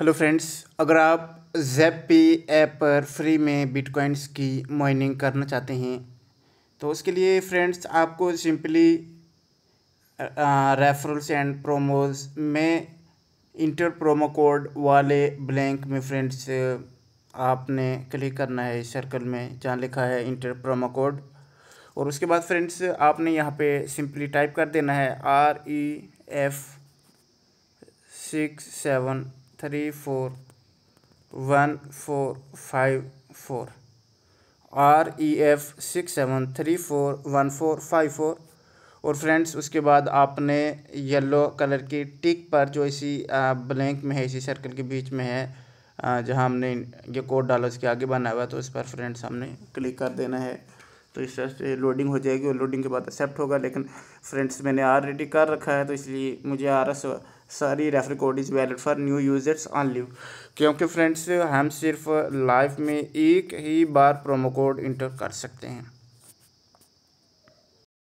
hello friends अगर आप JAP पे ऐप पर फ्री में बिटकॉइंस की माइनिंग करना चाहते हैं तो उसके लिए फ्रेंड्स आपको सिंपली रेफरल्स एंड प्रोमोज में इंटर प्रोमो कोड वाले ब्लैंक में फ्रेंड्स आपने क्लिक करना है सर्कल में जहाँ लिखा है इंटर प्रोमो कोड और उसके बाद फ्रेंड्स आपने यहाँ पे सिंपली टाइप कर देना है R E F six seven three four one four five four R E F six seven three four one four five four और फ्रेंड्स उसके बाद आपने येलो कलर की टिक पर जो इसी ब्लैंक में है इसी सर्कल के बीच में है जहां हमने ये कोड डाला उसके आगे बना हुआ है तो इस पर फ्रेंड्स हमने क्लिक कर देना है तो इस तरह से लोडिंग हो जाएगी और लोडिंग के बाद एक्सेप्ट होगा लेकिन फ्रेंड्स मैंने आर रेडी कर रखा है तो इसलिए मुझे आर एस सारी refer code is valid for new users only क्योंकि फ्रेंड्स हम सिर्फ लाइफ में एक ही बार प्रोमो कोड इंटर कर सकते हैं